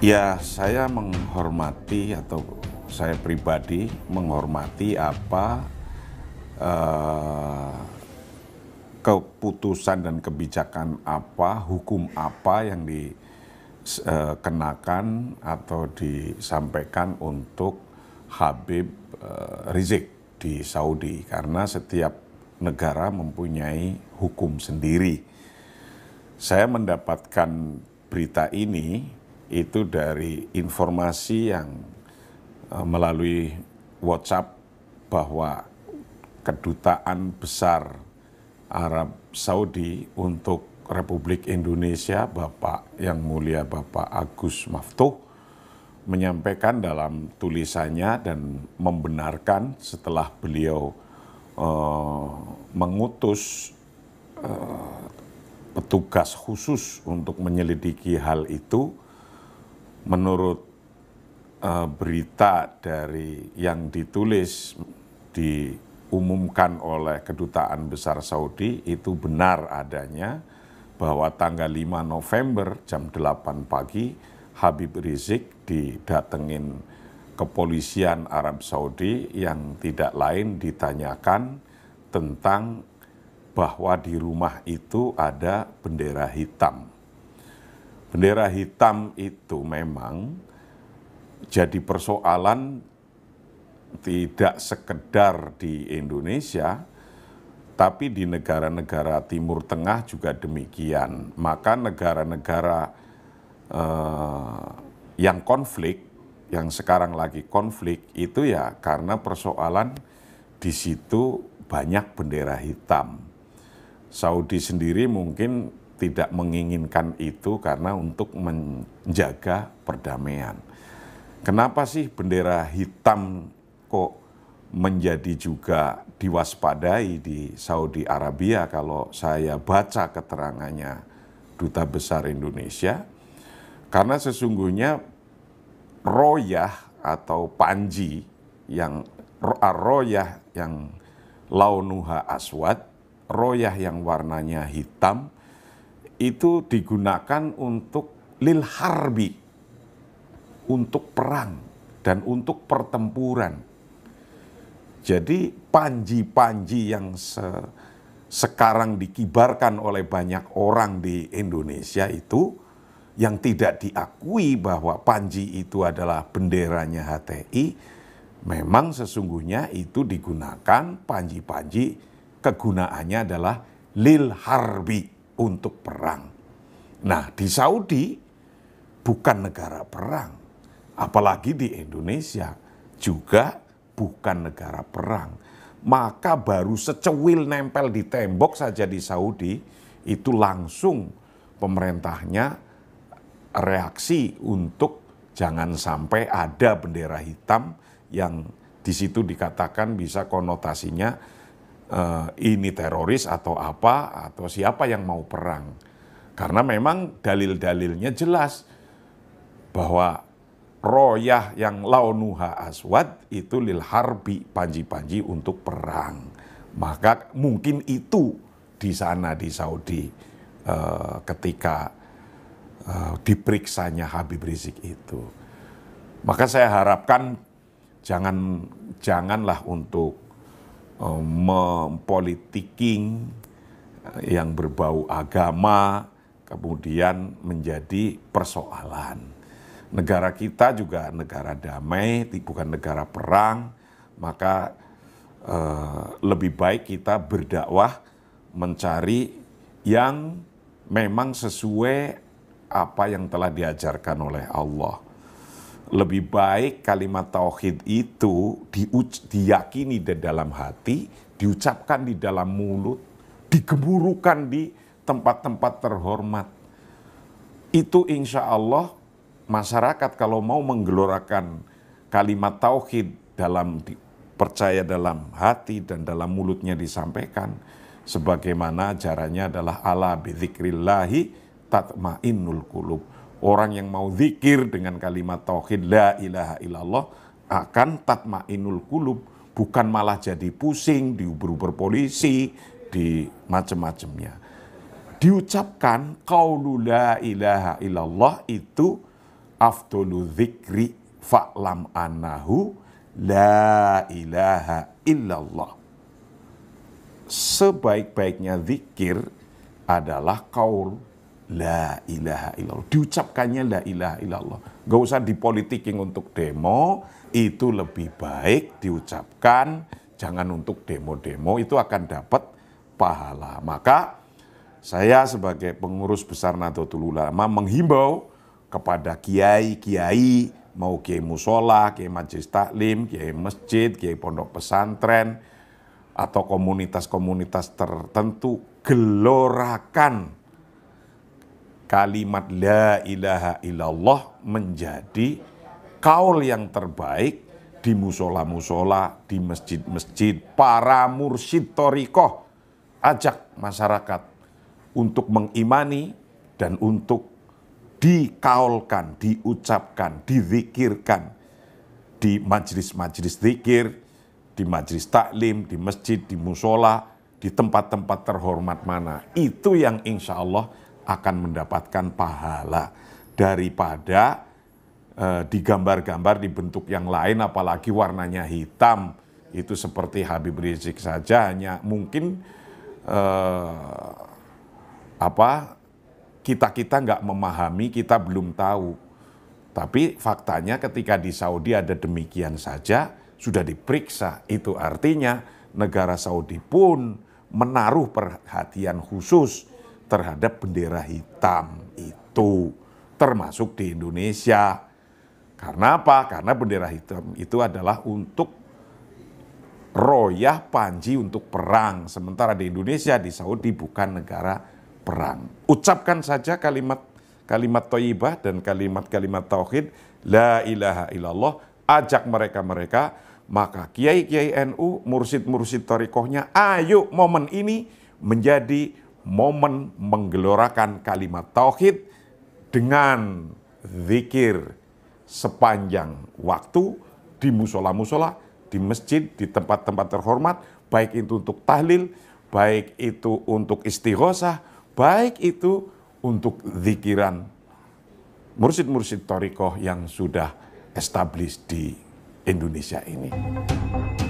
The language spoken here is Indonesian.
Ya, saya menghormati atau saya pribadi menghormati apa eh, keputusan dan kebijakan apa, hukum apa yang dikenakan eh, atau disampaikan untuk Habib eh, Rizik di Saudi karena setiap negara mempunyai hukum sendiri. Saya mendapatkan berita ini itu dari informasi yang eh, melalui WhatsApp bahwa kedutaan besar Arab Saudi untuk Republik Indonesia Bapak yang mulia Bapak Agus Maftuh menyampaikan dalam tulisannya dan membenarkan setelah beliau uh, mengutus uh, petugas khusus untuk menyelidiki hal itu menurut uh, berita dari yang ditulis diumumkan oleh kedutaan besar Saudi itu benar adanya bahwa tanggal 5 November jam 8 pagi Habib Rizik didatengin kepolisian Arab Saudi yang tidak lain ditanyakan tentang bahwa di rumah itu ada bendera hitam Bendera hitam itu memang jadi persoalan tidak sekedar di Indonesia, tapi di negara-negara Timur Tengah juga demikian. Maka negara-negara eh, yang konflik, yang sekarang lagi konflik itu ya karena persoalan di situ banyak bendera hitam. Saudi sendiri mungkin tidak menginginkan itu karena untuk menjaga perdamaian. Kenapa sih bendera hitam kok menjadi juga diwaspadai di Saudi Arabia kalau saya baca keterangannya duta besar Indonesia? Karena sesungguhnya royah atau panji yang ah, royah yang launuha aswad, royah yang warnanya hitam, itu digunakan untuk lil harbi, untuk perang dan untuk pertempuran. Jadi panji-panji yang se sekarang dikibarkan oleh banyak orang di Indonesia itu yang tidak diakui bahwa panji itu adalah benderanya HTI, memang sesungguhnya itu digunakan panji-panji kegunaannya adalah lil harbi untuk perang. Nah, di Saudi bukan negara perang, apalagi di Indonesia juga bukan negara perang. Maka baru secewil nempel di tembok saja di Saudi, itu langsung pemerintahnya reaksi untuk jangan sampai ada bendera hitam yang di situ dikatakan bisa konotasinya uh, ini teroris atau apa atau siapa yang mau perang. Karena memang dalil-dalilnya jelas bahwa royah yang launuha aswad itu lil harbi panji-panji untuk perang. Maka mungkin itu di sana di Saudi uh, ketika uh, diperiksanya Habib Rizik itu. Maka saya harapkan jangan janganlah untuk Eh, mempolitiking eh, yang berbau agama kemudian menjadi persoalan. Negara kita juga negara damai, bukan negara perang, maka eh, lebih baik kita berdakwah mencari yang memang sesuai apa yang telah diajarkan oleh Allah lebih baik kalimat tauhid itu di, diyakini di dalam hati, diucapkan di dalam mulut, digemburukan di tempat-tempat terhormat. Itu insya Allah masyarakat kalau mau menggelorakan kalimat tauhid dalam percaya dalam hati dan dalam mulutnya disampaikan, sebagaimana caranya adalah ala bizikrillahi tatmainnul qulub orang yang mau zikir dengan kalimat tauhid la ilaha illallah akan tatmainul kulub bukan malah jadi pusing diuber-uber polisi di macam-macamnya diucapkan qaulu la ilaha illallah itu afdolu zikri fa'lam anahu la ilaha illallah sebaik-baiknya zikir adalah kaul La ilaha illallah. Diucapkannya la ilaha illallah. Gak usah dipolitiking untuk demo, itu lebih baik diucapkan. Jangan untuk demo-demo, itu akan dapat pahala. Maka saya sebagai pengurus besar Nahdlatul Ulama menghimbau kepada kiai-kiai, mau kiai musola, kiai majelis taklim, kiai masjid, kiai pondok pesantren, atau komunitas-komunitas tertentu, gelorakan kalimat la ilaha illallah menjadi kaul yang terbaik di musola-musola, di masjid-masjid, para mursyid torikoh ajak masyarakat untuk mengimani dan untuk dikaulkan, diucapkan, dizikirkan di majlis-majlis zikir, di majlis taklim, di masjid, di musola, di tempat-tempat terhormat mana. Itu yang insya Allah akan mendapatkan pahala daripada e, digambar-gambar di bentuk yang lain apalagi warnanya hitam itu seperti Habib Rizik saja hanya mungkin e, apa kita kita nggak memahami kita belum tahu tapi faktanya ketika di Saudi ada demikian saja sudah diperiksa itu artinya negara Saudi pun menaruh perhatian khusus terhadap bendera hitam itu, termasuk di Indonesia. Karena apa? Karena bendera hitam itu adalah untuk royah panji untuk perang. Sementara di Indonesia, di Saudi bukan negara perang. Ucapkan saja kalimat kalimat toibah dan kalimat-kalimat tauhid. La ilaha illallah. Ajak mereka-mereka. Maka kiai-kiai NU, mursid-mursid torikohnya, ayo momen ini menjadi momen menggelorakan kalimat tauhid dengan zikir sepanjang waktu di musola-musola, di masjid, di tempat-tempat terhormat, baik itu untuk tahlil, baik itu untuk istighosah, baik itu untuk zikiran mursid-mursid torikoh yang sudah established di Indonesia ini.